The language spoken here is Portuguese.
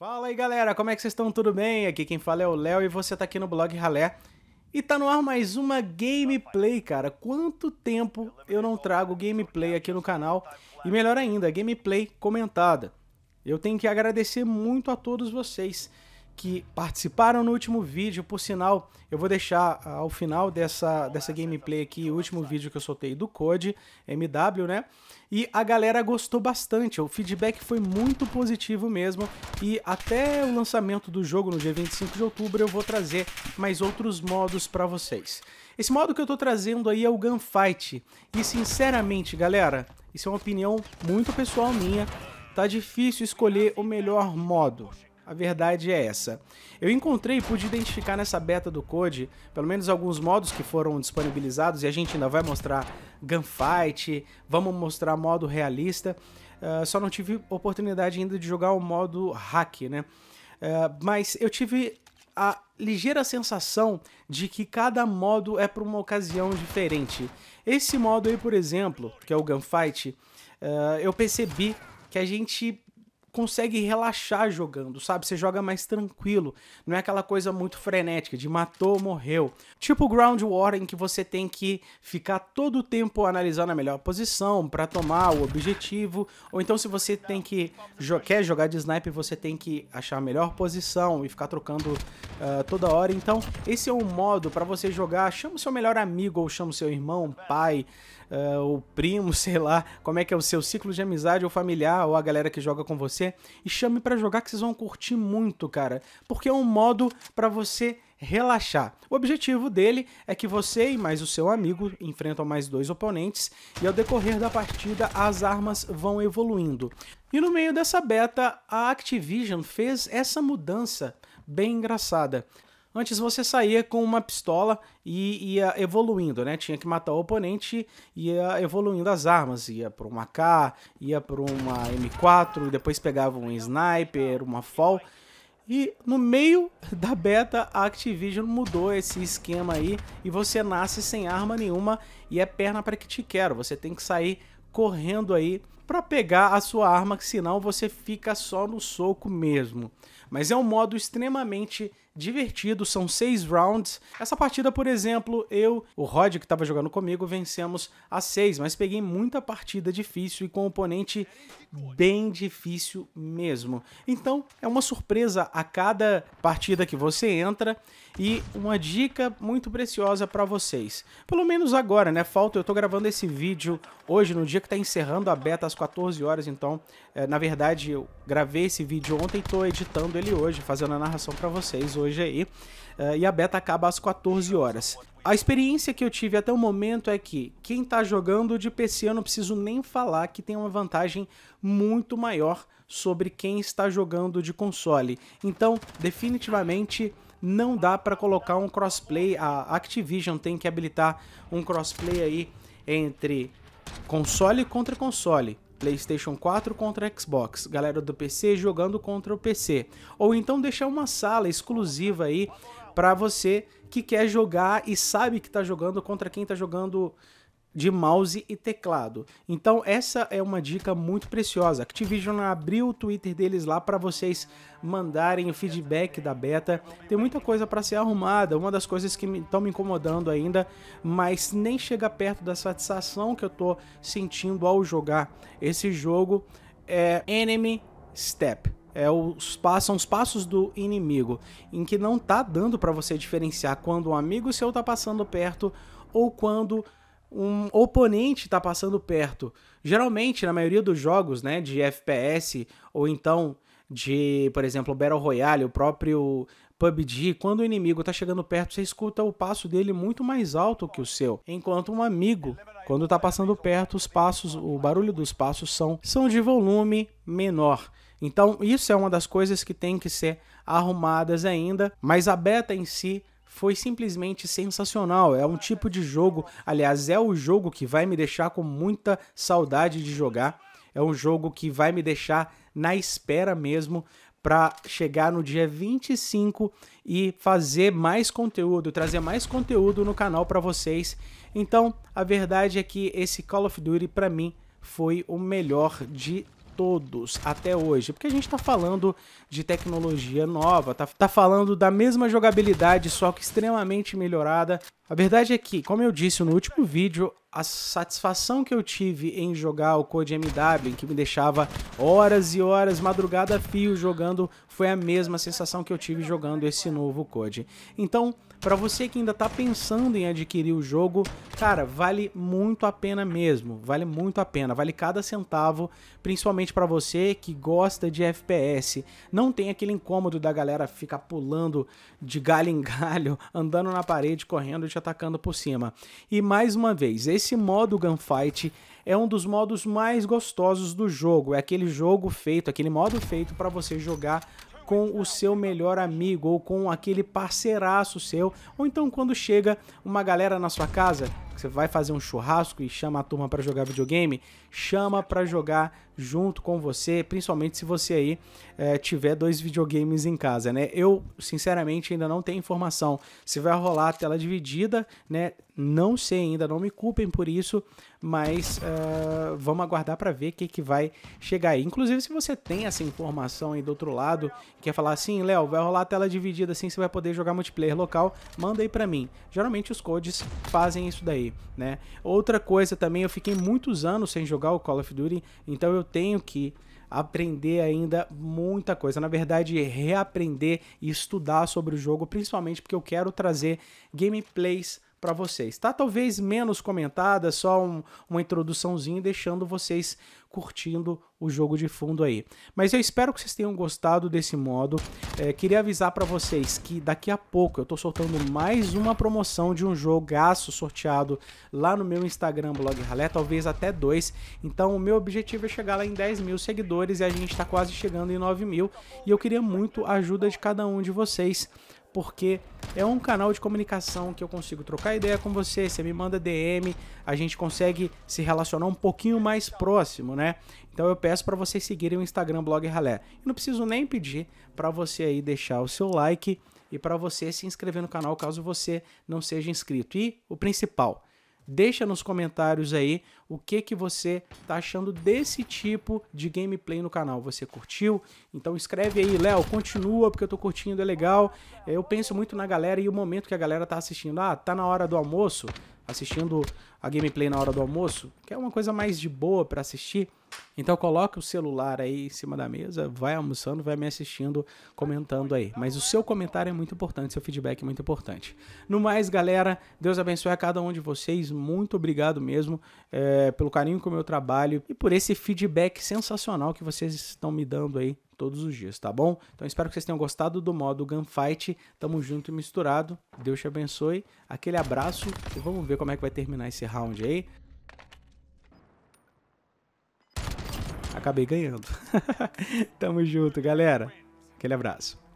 Fala aí galera, como é que vocês estão? Tudo bem? Aqui quem fala é o Léo e você tá aqui no blog Ralé. E tá no ar mais uma gameplay, cara. Quanto tempo eu não trago gameplay aqui no canal? E melhor ainda, gameplay comentada. Eu tenho que agradecer muito a todos vocês que participaram no último vídeo. Por sinal, eu vou deixar ah, ao final dessa, dessa gameplay aqui o último vídeo que eu soltei do Code MW, né? E a galera gostou bastante, o feedback foi muito positivo mesmo. E até o lançamento do jogo no dia 25 de outubro eu vou trazer mais outros modos para vocês. Esse modo que eu tô trazendo aí é o Gunfight. E sinceramente, galera, isso é uma opinião muito pessoal minha. Tá difícil escolher o melhor modo. A verdade é essa. Eu encontrei e pude identificar nessa beta do Code, pelo menos alguns modos que foram disponibilizados, e a gente ainda vai mostrar gunfight, vamos mostrar modo realista. Uh, só não tive oportunidade ainda de jogar o modo hack, né? Uh, mas eu tive a ligeira sensação de que cada modo é para uma ocasião diferente. Esse modo aí, por exemplo, que é o Gunfight, uh, eu percebi que a gente consegue relaxar jogando, sabe? Você joga mais tranquilo, não é aquela coisa muito frenética de matou, morreu. Tipo Ground War em que você tem que ficar todo o tempo analisando a melhor posição para tomar o objetivo, ou então se você tem que jo quer jogar de sniper, você tem que achar a melhor posição e ficar trocando uh, toda hora. Então, esse é um modo para você jogar, chama o seu melhor amigo ou chama o seu irmão, pai, uh, o primo, sei lá, como é que é o seu ciclo de amizade ou familiar ou a galera que joga com você você e chame para jogar que vocês vão curtir muito, cara, porque é um modo para você relaxar. O objetivo dele é que você e mais o seu amigo enfrentam mais dois oponentes e ao decorrer da partida as armas vão evoluindo. E no meio dessa beta, a Activision fez essa mudança bem engraçada. Antes você saía com uma pistola e ia evoluindo, né? Tinha que matar o oponente e ia evoluindo as armas. Ia para uma K, ia para uma M4, e depois pegava um sniper, uma FAL. E no meio da beta, a Activision mudou esse esquema aí e você nasce sem arma nenhuma e é perna para que te quero. Você tem que sair correndo aí para pegar a sua arma, senão você fica só no soco mesmo. Mas é um modo extremamente divertido, são seis rounds. Essa partida, por exemplo, eu, o Rod, que estava jogando comigo, vencemos a seis, mas peguei muita partida difícil e com um oponente bem difícil mesmo. Então, é uma surpresa a cada partida que você entra e uma dica muito preciosa para vocês. Pelo menos agora, né? Falta, eu tô gravando esse vídeo hoje, no dia que tá encerrando a beta às 14 horas, então, é, na verdade, Gravei esse vídeo ontem e tô editando ele hoje, fazendo a narração para vocês hoje aí. Uh, e a beta acaba às 14 horas. A experiência que eu tive até o momento é que quem está jogando de PC eu não preciso nem falar que tem uma vantagem muito maior sobre quem está jogando de console. Então, definitivamente não dá para colocar um crossplay. A Activision tem que habilitar um crossplay aí entre console contra console. PlayStation 4 contra Xbox, galera do PC jogando contra o PC. Ou então deixar uma sala exclusiva aí para você que quer jogar e sabe que tá jogando contra quem tá jogando de mouse e teclado. Então essa é uma dica muito preciosa. Activision abriu o Twitter deles lá para vocês mandarem o feedback da beta. Tem muita coisa para ser arrumada, uma das coisas que estão me, me, incomodando ainda, mas nem chega perto da satisfação que eu tô sentindo ao jogar esse jogo é Enemy Step é os são os passos do inimigo, em que não tá dando para você diferenciar quando um amigo seu tá passando perto ou quando um oponente está passando perto. Geralmente, na maioria dos jogos, né, de FPS ou então de, por exemplo, Battle Royale, o próprio PUBG, quando o inimigo está chegando perto, você escuta o passo dele muito mais alto que o seu, enquanto um amigo, quando está passando perto, os passos, o barulho dos passos são são de volume menor. Então, isso é uma das coisas que tem que ser arrumadas ainda, mas a beta em si foi simplesmente sensacional. É um tipo de jogo, aliás, é o jogo que vai me deixar com muita saudade de jogar. É um jogo que vai me deixar na espera mesmo para chegar no dia 25 e fazer mais conteúdo, trazer mais conteúdo no canal para vocês. Então, a verdade é que esse Call of Duty para mim foi o melhor de todos até hoje, porque a gente está falando de tecnologia nova, tá, tá falando da mesma jogabilidade, só que extremamente melhorada, a verdade é que, como eu disse no último vídeo, a satisfação que eu tive em jogar o Code MW, que me deixava horas e horas, madrugada fio jogando, foi a mesma sensação que eu tive jogando esse novo Code. Então, para você que ainda está pensando em adquirir o jogo, cara, vale muito a pena mesmo, vale muito a pena, vale cada centavo, principalmente para você que gosta de FPS. Não tem aquele incômodo da galera ficar pulando de galho em galho, andando na parede, correndo te atacando por cima. E mais uma vez, esse modo Gunfight é um dos modos mais gostosos do jogo. É aquele jogo feito, aquele modo feito para você jogar com o seu melhor amigo ou com aquele parceiraço seu, ou então quando chega uma galera na sua casa você vai fazer um churrasco e chama a turma para jogar videogame, chama para jogar junto com você, principalmente se você aí é, tiver dois videogames em casa, né? Eu, sinceramente, ainda não tenho informação se vai rolar a tela dividida, né? Não sei ainda, não me culpem por isso, mas uh, vamos aguardar para ver o que, que vai chegar aí. Inclusive, se você tem essa informação aí do outro lado, quer falar assim, Léo, vai rolar a tela dividida assim, você vai poder jogar multiplayer local, manda aí para mim. Geralmente os codes fazem isso daí né? Outra coisa também, eu fiquei muitos anos sem jogar o Call of Duty, então eu tenho que aprender ainda muita coisa. Na verdade, reaprender e estudar sobre o jogo, principalmente porque eu quero trazer gameplays para vocês, tá? Talvez menos comentada, só um, uma introduçãozinha, deixando vocês curtindo o jogo de fundo aí. Mas eu espero que vocês tenham gostado desse modo. É, queria avisar para vocês que daqui a pouco eu estou soltando mais uma promoção de um jogaço sorteado lá no meu Instagram, Blog Ralé, talvez até dois. Então o meu objetivo é chegar lá em 10 mil seguidores e a gente está quase chegando em 9 mil. E eu queria muito a ajuda de cada um de vocês, porque é um canal de comunicação que eu consigo trocar ideia com você, você me manda DM, a gente consegue se relacionar um pouquinho mais próximo, né? Então eu peço para vocês seguirem o Instagram Blog Ralé. E não preciso nem pedir para você aí deixar o seu like e para você se inscrever no canal caso você não seja inscrito. E o principal, deixa nos comentários aí o que que você tá achando desse tipo de gameplay no canal. Você curtiu? Então escreve aí, Léo, continua porque eu tô curtindo, é legal. É, eu penso muito na galera e o momento que a galera tá assistindo. Ah, tá na hora do almoço, assistindo a gameplay na hora do almoço, que é uma coisa mais de boa para assistir. Então coloca o celular aí em cima da mesa, vai almoçando, vai me assistindo, comentando aí. Mas o seu comentário é muito importante, seu feedback é muito importante. No mais, galera, Deus abençoe a cada um de vocês. Muito obrigado mesmo. É é, pelo carinho com o meu trabalho e por esse feedback sensacional que vocês estão me dando aí todos os dias, tá bom? Então espero que vocês tenham gostado do modo Gunfight. Tamo junto e misturado. Deus te abençoe. Aquele abraço e vamos ver como é que vai terminar esse round aí. Acabei ganhando. Tamo junto, galera. Aquele abraço.